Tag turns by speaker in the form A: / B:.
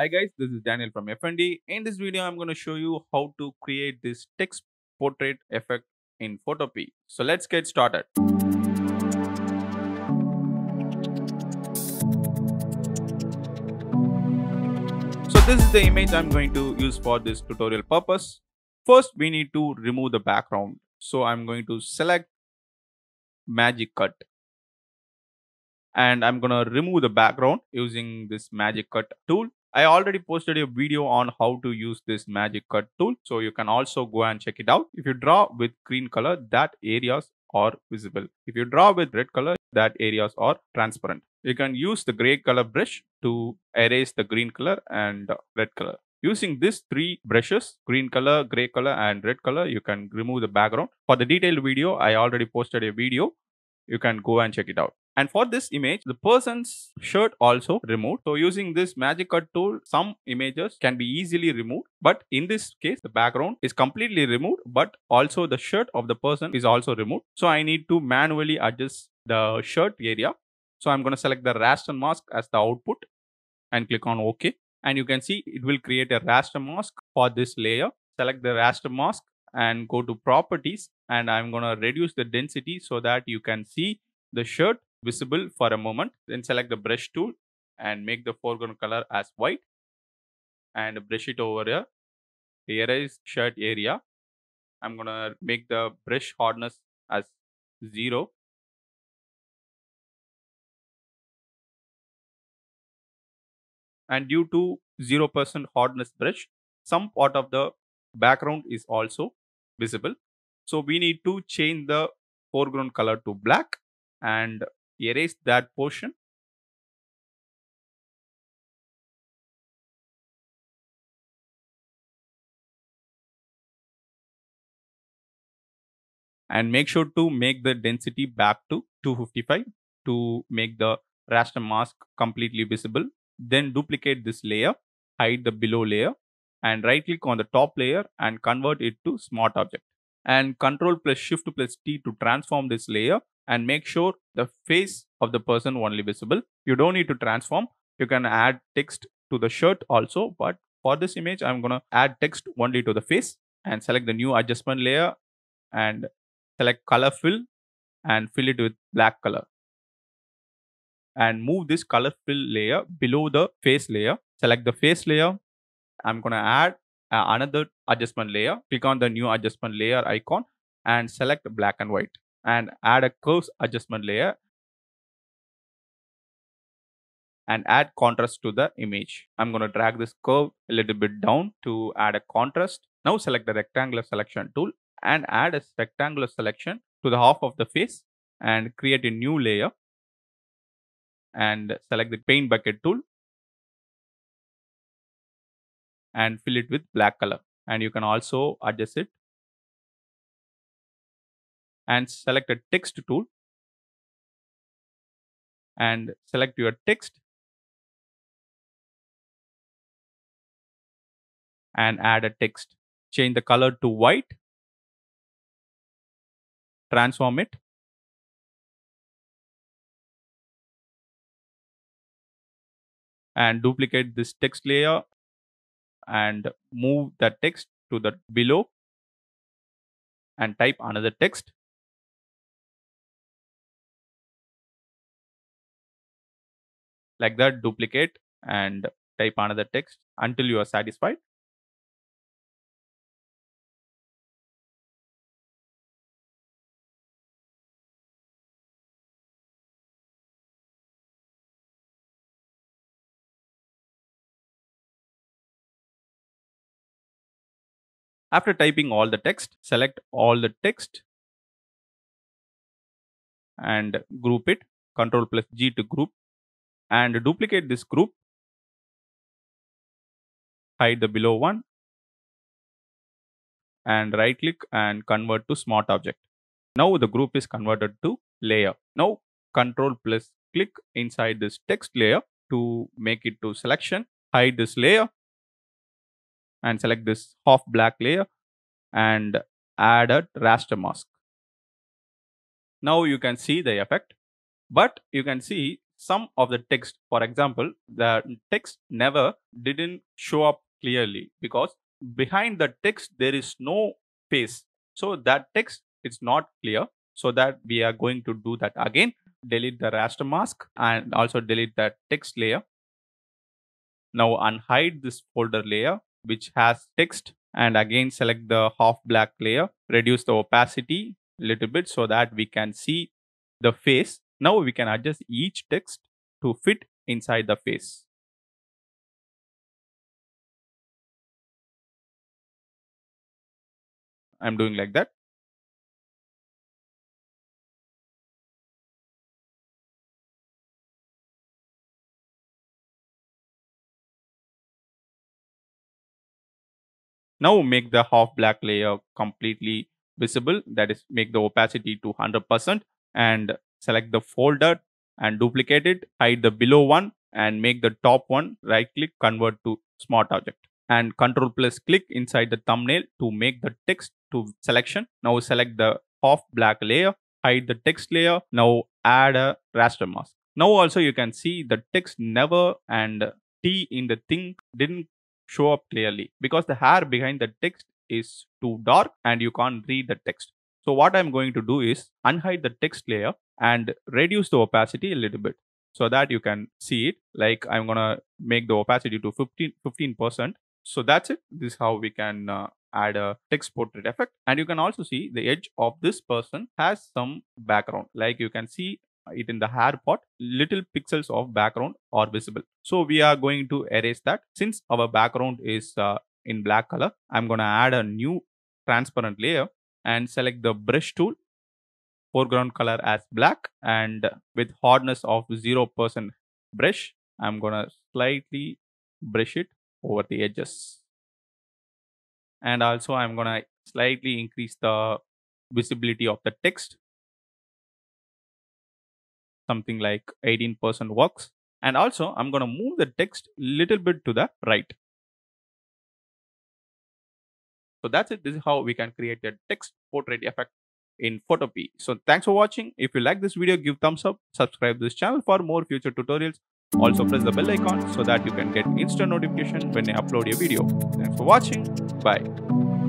A: Hi guys, this is Daniel from FND. In this video, I'm going to show you how to create this text portrait effect in Photopea. So let's get started. So this is the image I'm going to use for this tutorial purpose. First, we need to remove the background. So I'm going to select magic cut and I'm going to remove the background using this magic cut tool. I already posted a video on how to use this magic cut tool. So you can also go and check it out. If you draw with green color, that areas are visible. If you draw with red color, that areas are transparent. You can use the gray color brush to erase the green color and red color. Using these three brushes, green color, gray color and red color, you can remove the background. For the detailed video, I already posted a video. You can go and check it out. And for this image, the person's shirt also removed. So using this magic cut tool, some images can be easily removed. But in this case, the background is completely removed, but also the shirt of the person is also removed. So I need to manually adjust the shirt area. So I'm going to select the raster mask as the output and click on OK. And you can see it will create a raster mask for this layer. Select the raster mask and go to properties and I'm going to reduce the density so that you can see the shirt visible for a moment. Then select the brush tool and make the foreground color as white
B: and brush it over here. Here is shirt area. I'm gonna make the brush hardness as zero. And due to 0% hardness brush, some part of the background is also visible. So we need to change the foreground color to black and erase that portion. And make sure to make the density back to 255
A: to make the raster mask completely visible. Then duplicate this layer, hide the below layer and right click on the top layer and convert it to smart object and control plus shift plus T to transform this layer and make sure the face of the person only visible. You don't need to transform. You can add text to the shirt also, but for this image, I'm going to add text only to the face and select the new adjustment layer and select color fill and fill it with black color and move this color fill layer below the face layer. Select the face layer. I'm going to add uh, another adjustment layer. Click on the new adjustment layer icon and select black and white and add a curves adjustment layer and add contrast to the image. I'm going to drag this curve a little bit down to add a contrast. Now select the rectangular selection tool and add a rectangular selection to the half of the face and create a new layer
B: and select the paint bucket tool and fill it with black color and you can also adjust it and select a text tool and select your text and add a text. Change the color to white. Transform it. And duplicate this text layer and move that text to the below and type another text. like that duplicate and type another text until you are satisfied After typing all the text, select all the text and group it. Control plus G to group and duplicate this group. Hide the below one and right click
A: and convert to smart object. Now the group is converted to layer. Now control plus click inside this text layer to make it to selection. Hide this layer
B: and select this half black layer and add a raster mask. Now you can see the effect, but
A: you can see some of the text. For example, the text never didn't show up clearly because behind the text there is no space. So that text is not clear. So that we are going to do that again. Delete the raster mask and also delete that text layer. Now unhide this folder layer which has text and again select the half black layer. Reduce the opacity a little bit so that we can see the face now we can
B: adjust each text to fit inside the face. I'm doing like that. Now make the half black layer completely
A: visible that is make the opacity to 100% and select the folder and duplicate it, hide the below one and make the top one right click convert to smart object and control plus click inside the thumbnail to make the text to selection. Now select the off black layer, hide the text layer. Now add a raster mask. Now also you can see the text never and T in the thing didn't show up clearly because the hair behind the text is too dark and you can't read the text. So what I'm going to do is unhide the text layer and reduce the opacity a little bit so that you can see it. Like I'm going to make the opacity to 15, 15%. So that's it. This is how we can uh, add a text portrait effect. And you can also see the edge of this person has some background. Like you can see it in the hair part, little pixels of background are visible. So we are going to erase that. Since our background is uh, in black color, I'm going to add a new transparent layer and select the brush tool foreground color as black and with hardness of 0% brush I'm gonna slightly brush it
B: over the edges and also I'm gonna slightly increase the visibility of the text something
A: like 18% works and also I'm gonna move the text little bit to the right so that's it. This is how we can create a text portrait effect in Photopea. So thanks for watching. If you like this video, give thumbs up, subscribe this channel for more future tutorials. Also press the bell icon so that you can get instant notification when I upload a video. Thanks for watching. Bye.